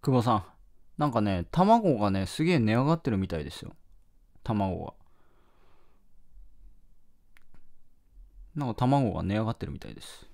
久保さん。なんかね、卵がね、すげえ値上がってるみたいですよ。卵が。なんか卵が値上がってるみたいです。